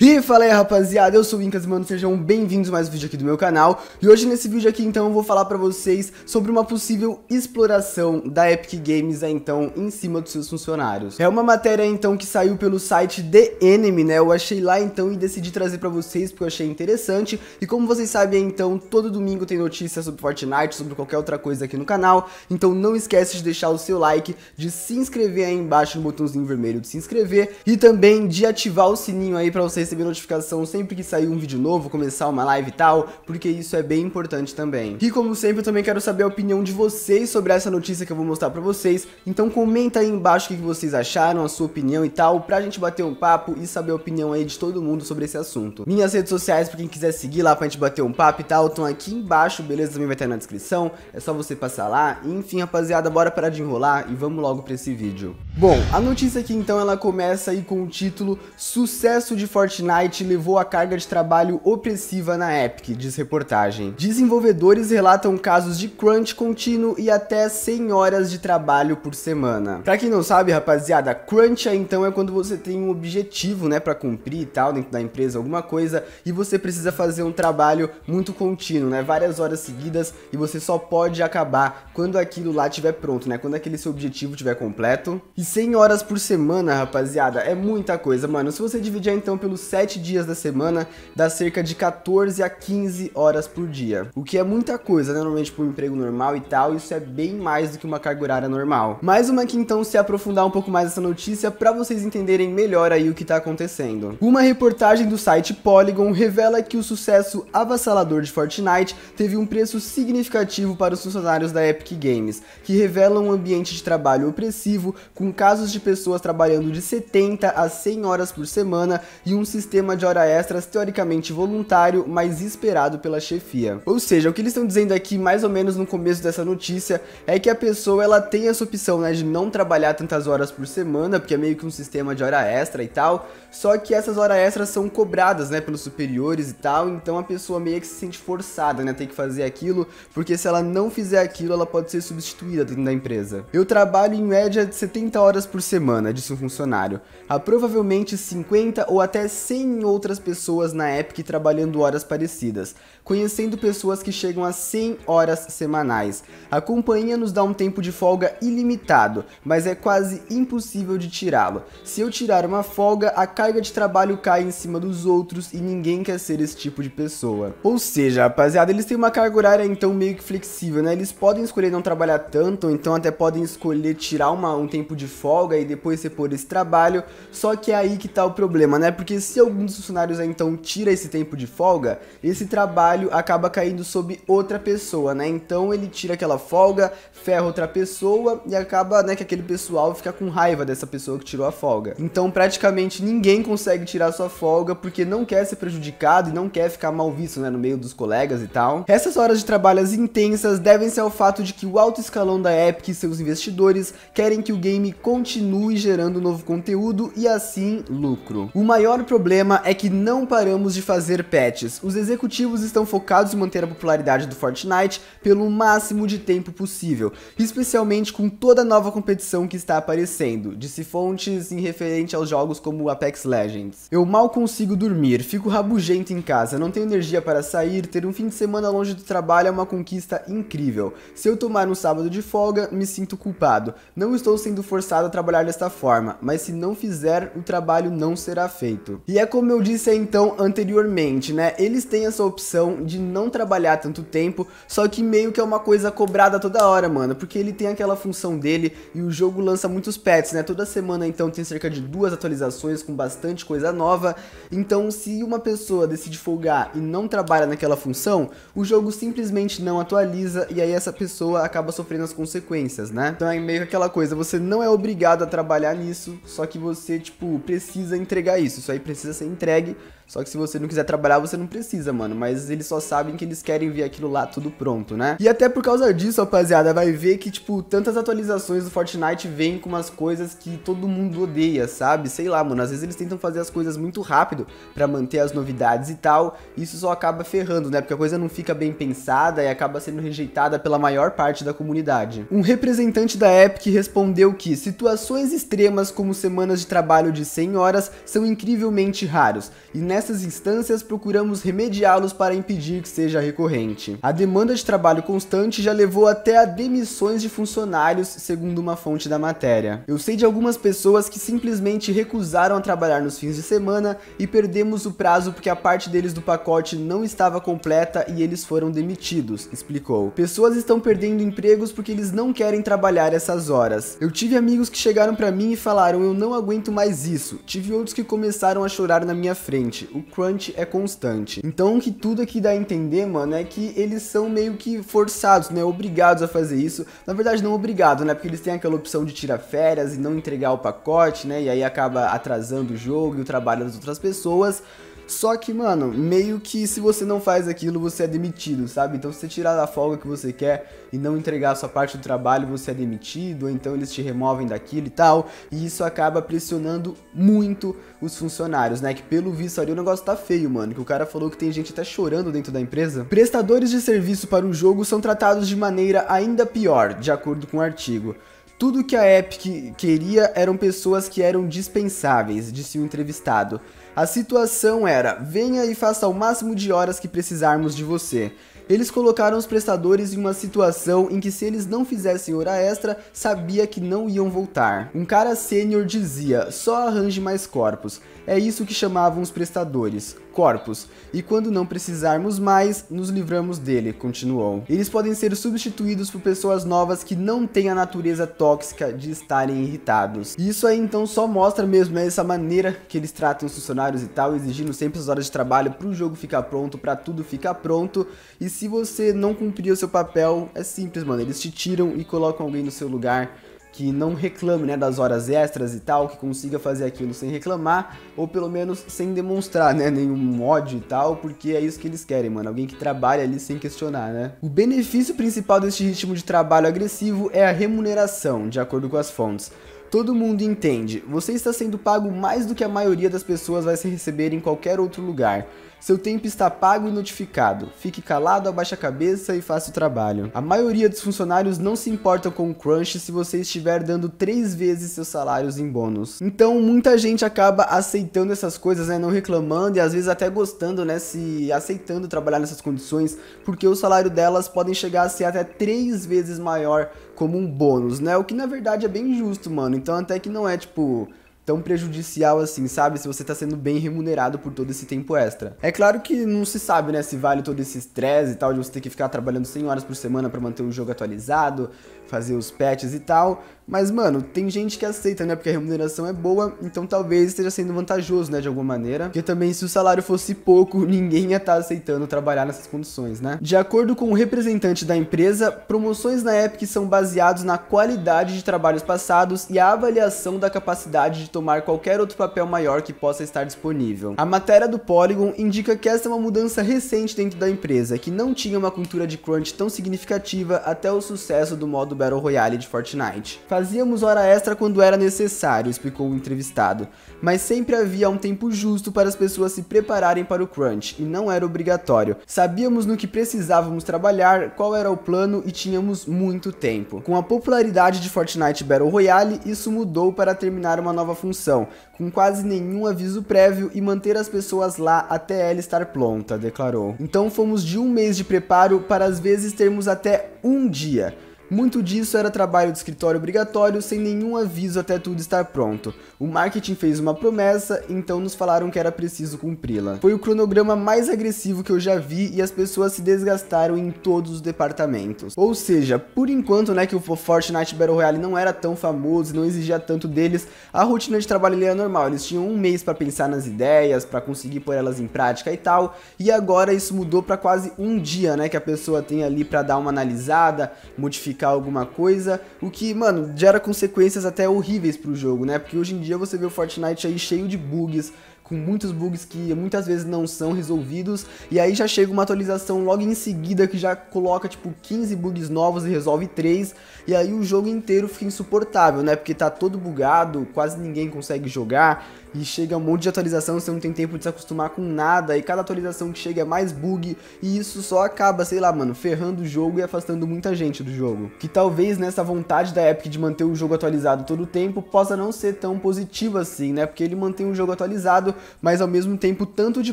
E fala aí rapaziada, eu sou o Incas, mano, sejam bem-vindos a mais um vídeo aqui do meu canal E hoje nesse vídeo aqui então eu vou falar pra vocês sobre uma possível exploração da Epic Games né, então em cima dos seus funcionários É uma matéria então que saiu pelo site The Enemy, né, eu achei lá então e decidi trazer pra vocês porque eu achei interessante E como vocês sabem então, todo domingo tem notícias sobre Fortnite, sobre qualquer outra coisa aqui no canal Então não esquece de deixar o seu like, de se inscrever aí embaixo no botãozinho vermelho de se inscrever E também de ativar o sininho aí pra vocês receber notificação sempre que sair um vídeo novo, começar uma live e tal, porque isso é bem importante também. E como sempre, eu também quero saber a opinião de vocês sobre essa notícia que eu vou mostrar pra vocês, então comenta aí embaixo o que vocês acharam, a sua opinião e tal, pra gente bater um papo e saber a opinião aí de todo mundo sobre esse assunto. Minhas redes sociais, pra quem quiser seguir lá pra gente bater um papo e tal, estão aqui embaixo, beleza? Também vai estar na descrição, é só você passar lá. Enfim, rapaziada, bora parar de enrolar e vamos logo pra esse vídeo. Bom, a notícia aqui então, ela começa aí com o título Sucesso de Fortnite Fortnite levou a carga de trabalho opressiva na Epic, diz reportagem. Desenvolvedores relatam casos de crunch contínuo e até 100 horas de trabalho por semana. Pra quem não sabe, rapaziada, crunch é, então é quando você tem um objetivo, né, para cumprir e tal, dentro da empresa, alguma coisa, e você precisa fazer um trabalho muito contínuo, né, várias horas seguidas, e você só pode acabar quando aquilo lá estiver pronto, né, quando aquele seu objetivo estiver completo. E 100 horas por semana, rapaziada, é muita coisa, mano. Se você dividir então pelos sete dias da semana, dá cerca de 14 a 15 horas por dia. O que é muita coisa, né? Normalmente para um emprego normal e tal, isso é bem mais do que uma carga horária normal. Mais uma que então se aprofundar um pouco mais essa notícia para vocês entenderem melhor aí o que está acontecendo. Uma reportagem do site Polygon revela que o sucesso avassalador de Fortnite teve um preço significativo para os funcionários da Epic Games, que revela um ambiente de trabalho opressivo com casos de pessoas trabalhando de 70 a 100 horas por semana e um sistema sistema de hora extras teoricamente voluntário, mas esperado pela chefia. Ou seja, o que eles estão dizendo aqui, mais ou menos no começo dessa notícia, é que a pessoa ela tem essa opção né, de não trabalhar tantas horas por semana, porque é meio que um sistema de hora extra e tal, só que essas horas extras são cobradas né, pelos superiores e tal, então a pessoa meio que se sente forçada né, a ter que fazer aquilo, porque se ela não fizer aquilo, ela pode ser substituída dentro da empresa. Eu trabalho em média de 70 horas por semana, disse um funcionário, Há provavelmente 50 ou até 100 outras pessoas na Epic trabalhando horas parecidas, conhecendo pessoas que chegam a 100 horas semanais. A companhia nos dá um tempo de folga ilimitado, mas é quase impossível de tirá-lo. Se eu tirar uma folga, a carga de trabalho cai em cima dos outros e ninguém quer ser esse tipo de pessoa. Ou seja, rapaziada, eles têm uma carga horária então meio que flexível, né? Eles podem escolher não trabalhar tanto, ou então até podem escolher tirar uma, um tempo de folga e depois repor esse trabalho, só que é aí que tá o problema, né? Porque se algum dos funcionários então tira esse tempo de folga, esse trabalho acaba caindo sobre outra pessoa, né? Então ele tira aquela folga, ferra outra pessoa e acaba, né, que aquele pessoal fica com raiva dessa pessoa que tirou a folga. Então praticamente ninguém consegue tirar sua folga porque não quer ser prejudicado e não quer ficar mal visto, né, no meio dos colegas e tal. Essas horas de trabalhos intensas devem ser ao fato de que o alto escalão da Epic e seus investidores querem que o game continue gerando novo conteúdo e assim lucro. O maior problema problema é que não paramos de fazer patches. Os executivos estão focados em manter a popularidade do Fortnite pelo máximo de tempo possível, especialmente com toda a nova competição que está aparecendo, disse fontes em referente aos jogos como Apex Legends. Eu mal consigo dormir, fico rabugento em casa, não tenho energia para sair, ter um fim de semana longe do trabalho é uma conquista incrível. Se eu tomar um sábado de folga, me sinto culpado. Não estou sendo forçado a trabalhar desta forma, mas se não fizer, o trabalho não será feito. E é como eu disse então anteriormente, né? Eles têm essa opção de não trabalhar tanto tempo, só que meio que é uma coisa cobrada toda hora, mano, porque ele tem aquela função dele e o jogo lança muitos pets, né? Toda semana então tem cerca de duas atualizações com bastante coisa nova. Então, se uma pessoa decide folgar e não trabalha naquela função, o jogo simplesmente não atualiza e aí essa pessoa acaba sofrendo as consequências, né? Então é meio que aquela coisa, você não é obrigado a trabalhar nisso, só que você tipo precisa entregar isso. Isso aí precisa precisa ser entregue só que se você não quiser trabalhar, você não precisa, mano. Mas eles só sabem que eles querem ver aquilo lá tudo pronto, né? E até por causa disso, rapaziada, vai ver que, tipo, tantas atualizações do Fortnite vêm com umas coisas que todo mundo odeia, sabe? Sei lá, mano. Às vezes eles tentam fazer as coisas muito rápido para manter as novidades e tal. E isso só acaba ferrando, né? Porque a coisa não fica bem pensada e acaba sendo rejeitada pela maior parte da comunidade. Um representante da Epic respondeu que situações extremas como semanas de trabalho de 100 horas são incrivelmente raros. E nessa nessas instâncias procuramos remediá-los para impedir que seja recorrente. A demanda de trabalho constante já levou até a demissões de funcionários, segundo uma fonte da matéria. Eu sei de algumas pessoas que simplesmente recusaram a trabalhar nos fins de semana e perdemos o prazo porque a parte deles do pacote não estava completa e eles foram demitidos, explicou. Pessoas estão perdendo empregos porque eles não querem trabalhar essas horas. Eu tive amigos que chegaram para mim e falaram: "Eu não aguento mais isso". Tive outros que começaram a chorar na minha frente. O crunch é constante. Então o que tudo aqui dá a entender, mano, é que eles são meio que forçados, né? Obrigados a fazer isso. Na verdade, não obrigado, né? Porque eles têm aquela opção de tirar férias e não entregar o pacote, né? E aí acaba atrasando o jogo e o trabalho das outras pessoas. Só que, mano, meio que se você não faz aquilo, você é demitido, sabe? Então, se você tirar da folga que você quer e não entregar a sua parte do trabalho, você é demitido, ou então eles te removem daquilo e tal. E isso acaba pressionando muito os funcionários, né? Que pelo visto ali o negócio tá feio, mano. Que o cara falou que tem gente até chorando dentro da empresa. Prestadores de serviço para o jogo são tratados de maneira ainda pior, de acordo com o artigo. Tudo que a Epic queria eram pessoas que eram dispensáveis, disse o um entrevistado. A situação era: venha e faça o máximo de horas que precisarmos de você. Eles colocaram os prestadores em uma situação em que se eles não fizessem hora extra, sabia que não iam voltar. Um cara sênior dizia: "Só arranje mais corpos". É isso que chamavam os prestadores, corpos, e quando não precisarmos mais, nos livramos dele, continuou. Eles podem ser substituídos por pessoas novas que não têm a natureza tóxica de estarem irritados. E isso aí então só mostra mesmo né, essa maneira que eles tratam os funcionários e tal, exigindo sempre as horas de trabalho para o jogo ficar pronto, para tudo ficar pronto. E se você não cumprir o seu papel, é simples, mano, eles te tiram e colocam alguém no seu lugar que não reclame né, das horas extras e tal, que consiga fazer aquilo sem reclamar, ou pelo menos sem demonstrar né, nenhum ódio e tal, porque é isso que eles querem, mano. Alguém que trabalha ali sem questionar, né? O benefício principal deste ritmo de trabalho agressivo é a remuneração, de acordo com as fontes. Todo mundo entende, você está sendo pago mais do que a maioria das pessoas vai se receber em qualquer outro lugar. Seu tempo está pago e notificado. Fique calado, abaixe a cabeça e faça o trabalho. A maioria dos funcionários não se importa com o crunch se você estiver dando três vezes seus salários em bônus. Então muita gente acaba aceitando essas coisas, né? Não reclamando e às vezes até gostando, né? Se aceitando trabalhar nessas condições, porque o salário delas podem chegar a ser até três vezes maior como um bônus, né? O que na verdade é bem justo, mano. Então até que não é tipo tão prejudicial assim, sabe? Se você tá sendo bem remunerado por todo esse tempo extra. É claro que não se sabe, né, se vale todo esse estresse e tal, de você ter que ficar trabalhando 100 horas por semana para manter o jogo atualizado, fazer os patches e tal, mas, mano, tem gente que aceita, né? Porque a remuneração é boa, então talvez esteja sendo vantajoso, né? De alguma maneira. Porque também, se o salário fosse pouco, ninguém ia estar tá aceitando trabalhar nessas condições, né? De acordo com o representante da empresa, promoções na Epic são baseadas na qualidade de trabalhos passados e a avaliação da capacidade de tomar qualquer outro papel maior que possa estar disponível. A matéria do Polygon indica que essa é uma mudança recente dentro da empresa, que não tinha uma cultura de crunch tão significativa até o sucesso do modo Battle Royale de Fortnite Fazíamos hora extra quando era necessário, explicou o entrevistado, mas sempre havia um tempo justo para as pessoas se prepararem para o crunch e não era obrigatório. Sabíamos no que precisávamos trabalhar, qual era o plano e tínhamos muito tempo. Com a popularidade de Fortnite Battle Royale, isso mudou para terminar uma nova função, com quase nenhum aviso prévio e manter as pessoas lá até ela estar pronta, declarou. Então fomos de um mês de preparo para às vezes termos até um dia. Muito disso era trabalho de escritório obrigatório sem nenhum aviso até tudo estar pronto. O marketing fez uma promessa, então nos falaram que era preciso cumpri-la. Foi o cronograma mais agressivo que eu já vi e as pessoas se desgastaram em todos os departamentos. Ou seja, por enquanto, né, que o Fortnite Battle Royale não era tão famoso, não exigia tanto deles, a rotina de trabalho era normal. Eles tinham um mês para pensar nas ideias, para conseguir pôr elas em prática e tal. E agora isso mudou para quase um dia, né, que a pessoa tem ali para dar uma analisada, modificar alguma coisa, o que, mano, gera consequências até horríveis pro jogo, né? Porque hoje em dia você vê o Fortnite aí cheio de bugs, com muitos bugs que muitas vezes não são resolvidos, e aí já chega uma atualização logo em seguida que já coloca tipo 15 bugs novos e resolve 3, e aí o jogo inteiro fica insuportável, né? Porque tá todo bugado, quase ninguém consegue jogar e chega um monte de atualização, você não tem tempo de se acostumar com nada, e cada atualização que chega é mais bug, e isso só acaba, sei lá, mano, ferrando o jogo e afastando muita gente do jogo. Que talvez nessa vontade da Epic de manter o jogo atualizado todo o tempo possa não ser tão positiva assim, né? Porque ele mantém o jogo atualizado, mas ao mesmo tempo, tanto de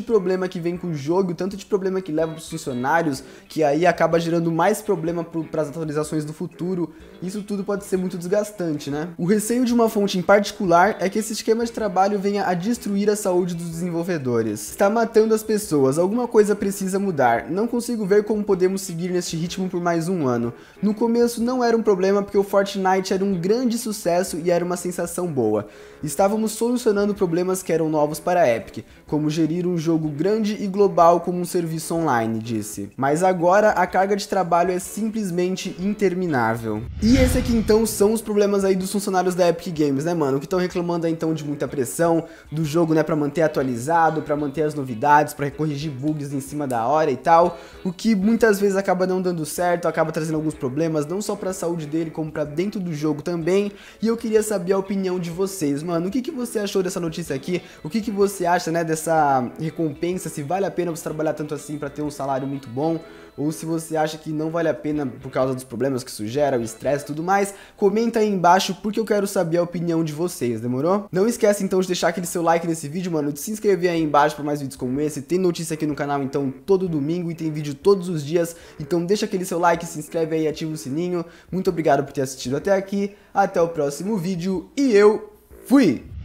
problema que vem com o jogo, tanto de problema que leva pros funcionários, que aí acaba gerando mais problema para as atualizações do futuro, isso tudo pode ser muito desgastante, né? O receio de uma fonte em particular é que esse esquema de trabalho venha a destruir a saúde dos desenvolvedores. Está matando as pessoas, alguma coisa precisa mudar. Não consigo ver como podemos seguir neste ritmo por mais um ano. No começo não era um problema porque o Fortnite era um grande sucesso e era uma sensação boa. Estávamos solucionando problemas que eram novos para a Epic, como gerir um jogo grande e global como um serviço online, disse. Mas agora a carga de trabalho é simplesmente interminável. E esse aqui então são os problemas aí dos funcionários da Epic Games, né mano? Que estão reclamando aí então de muita pressão, atualização do jogo, né, para manter atualizado, para manter as novidades, para corrigir bugs em cima da hora e tal, o que muitas vezes acaba não dando certo, acaba trazendo alguns problemas, não só para a saúde dele, como para dentro do jogo também. E eu queria saber a opinião de vocês, mano. O que, que você achou dessa notícia aqui? O que, que você acha, né, dessa recompensa? Se vale a pena você trabalhar tanto assim para ter um salário muito bom? ou se você acha que não vale a pena por causa dos problemas que isso gera, o estresse e tudo mais, comenta aí embaixo porque eu quero saber a opinião de vocês, demorou? Não esquece então de deixar deixar aquele seu like nesse vídeo, mano, de se inscrever aí embaixo para mais vídeos como esse. Tem notícia aqui no canal, então, todo domingo e tem vídeo todos os dias. Então deixa aquele seu like, se inscreve aí, ativa o sininho. Muito obrigado por ter assistido até aqui. Até o próximo vídeo e eu fui!